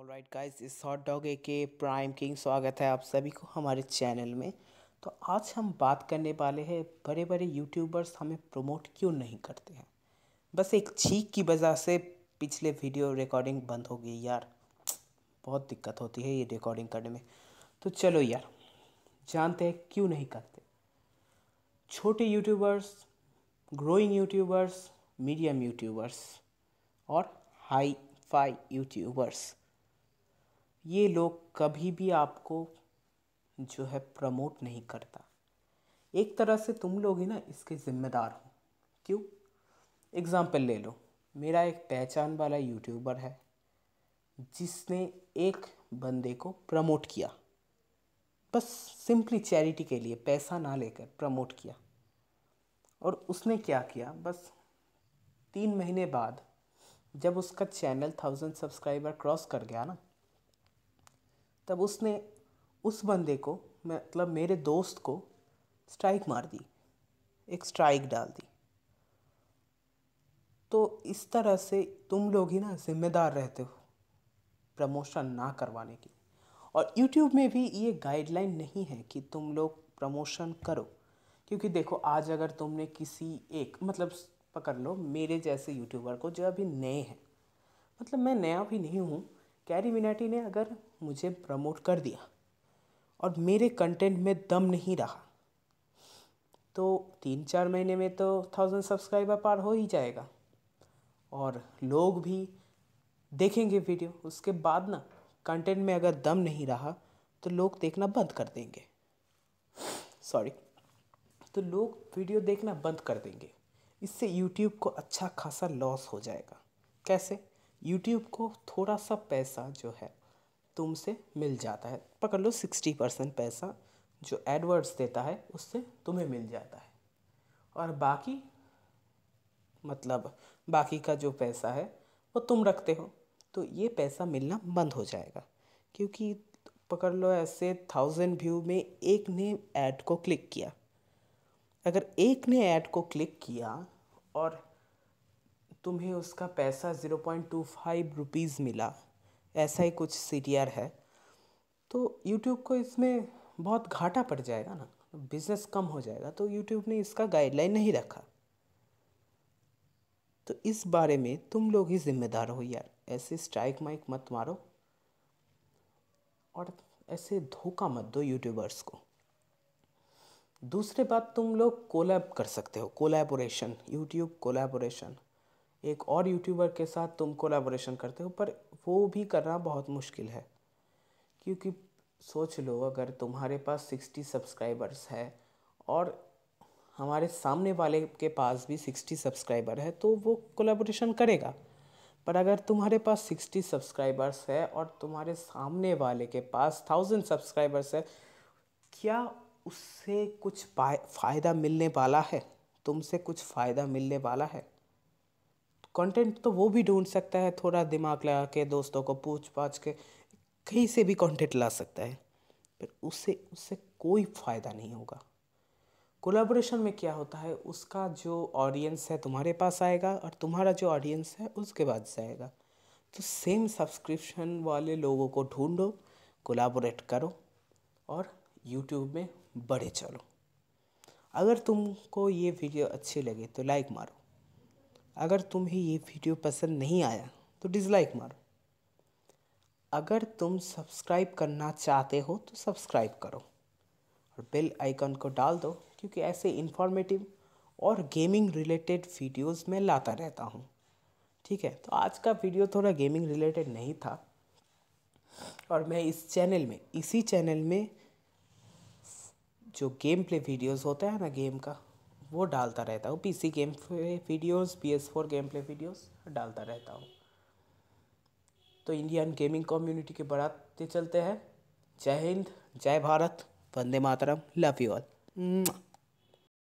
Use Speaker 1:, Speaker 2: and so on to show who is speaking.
Speaker 1: alright guys इस short dog A K prime king स्वागत है आप सभी को हमारे चैनल में तो आज हम बात करने वाले हैं बड़े बड़े यूट्यूबर्स हमें प्रमोट क्यों नहीं करते हैं बस एक छीक की वजह से पिछले वीडियो रिकॉर्डिंग बंद हो गई यार बहुत दिक्कत होती है ये रिकॉर्डिंग करने में तो चलो यार जानते हैं क्यों नहीं करते छोटे YouTubers growing YouTubers medium YouTubers और हाई फाई यूट्यूबर्स ये लोग कभी भी आपको जो है प्रमोट नहीं करता एक तरह से तुम लोग ही ना इसके ज़िम्मेदार हो क्यों एग्ज़ाम्पल ले लो मेरा एक पहचान वाला यूट्यूबर है जिसने एक बंदे को प्रमोट किया बस सिंपली चैरिटी के लिए पैसा ना लेकर प्रमोट किया और उसने क्या किया बस तीन महीने बाद जब उसका चैनल थाउजेंड सब्सक्राइबर क्रॉस कर गया ना तब उसने उस बंदे को मतलब मेरे दोस्त को स्ट्राइक मार दी एक स्ट्राइक डाल दी तो इस तरह से तुम लोग ही ना जिम्मेदार रहते हो प्रमोशन ना करवाने की और यूट्यूब में भी ये गाइडलाइन नहीं है कि तुम लोग प्रमोशन करो क्योंकि देखो आज अगर तुमने किसी एक मतलब पकड़ लो मेरे जैसे यूट्यूबर को जो अभी नए हैं मतलब मैं नया भी नहीं हूँ कैरी मिनाटी ने अगर मुझे प्रमोट कर दिया और मेरे कंटेंट में दम नहीं रहा तो तीन चार महीने में तो थाउजेंड सब्सक्राइबर पार हो ही जाएगा और लोग भी देखेंगे वीडियो उसके बाद ना कंटेंट में अगर दम नहीं रहा तो लोग देखना बंद कर देंगे सॉरी तो लोग वीडियो देखना बंद कर देंगे इससे यूट्यूब को अच्छा खासा लॉस हो जाएगा कैसे यूट्यूब को थोड़ा सा पैसा जो है तुमसे मिल जाता है पकड़ लो सिक्सटी परसेंट पैसा जो एडवर्ड्स देता है उससे तुम्हें मिल जाता है और बाकी मतलब बाकी का जो पैसा है वो तुम रखते हो तो ये पैसा मिलना बंद हो जाएगा क्योंकि पकड़ लो ऐसे थाउजेंड व्यू में एक ने ऐड को क्लिक किया अगर एक ने ऐड को क्लिक किया और तुम्हें उसका पैसा zero point two five rupees मिला ऐसा ही कुछ सी है तो यूट्यूब को इसमें बहुत घाटा पड़ जाएगा ना बिज़नेस कम हो जाएगा तो यूट्यूब ने इसका गाइडलाइन नहीं रखा तो इस बारे में तुम लोग ही जिम्मेदार हो यार ऐसे स्ट्राइक माइक मत मारो और ऐसे धोखा मत दो यूट्यूबर्स को दूसरी बात तुम लोग कोलैब कर सकते हो कोलैबोरेशन यूट्यूब कोलैबोरेशन एक और यूट्यूबर के साथ तुम कोलाबोरेशन करते हो पर वो भी करना बहुत मुश्किल है क्योंकि सोच लो अगर तुम्हारे पास सिक्सटी सब्सक्राइबर्स है और हमारे सामने वाले के पास भी सिक्सटी सब्सक्राइबर है तो वो कोलाबोरेशन करेगा पर अगर तुम्हारे पास सिक्सटी सब्सक्राइबर्स है और तुम्हारे सामने वाले के पास थाउजेंड सब्सक्राइबर्स है क्या उससे कुछ फ़ायदा मिलने वाला है तुमसे कुछ फ़ायदा मिलने वाला है कंटेंट तो वो भी ढूंढ सकता है थोड़ा दिमाग लगा के दोस्तों को पूछ पाछ के कहीं से भी कंटेंट ला सकता है पर उससे उससे कोई फ़ायदा नहीं होगा कोलाबोरेशन में क्या होता है उसका जो ऑडियंस है तुम्हारे पास आएगा और तुम्हारा जो ऑडियंस है उसके बाद जाएगा तो सेम सब्सक्रिप्शन वाले लोगों को ढूंढो कोलाबोरेट करो और यूट्यूब में बढ़े चलो अगर तुमको ये वीडियो अच्छी लगे तो लाइक मारो अगर तुम्हें ये वीडियो पसंद नहीं आया तो डिसलाइक मारो अगर तुम सब्सक्राइब करना चाहते हो तो सब्सक्राइब करो और बेल आइकन को डाल दो क्योंकि ऐसे इन्फॉर्मेटिव और गेमिंग रिलेटेड वीडियोस मैं लाता रहता हूँ ठीक है तो आज का वीडियो थोड़ा गेमिंग रिलेटेड नहीं था और मैं इस चैनल में इसी चैनल में जो गेम प्ले वीडियोस होता है ना गेम का वो डालता रहता हूँ PC game videos four gameplay videos डालता रहता हूँ तो इंडियन गेमिंग कम्युनिटी के बढ़ाते चलते हैं Jai Hind Jai Bharat Vande Mataram love you all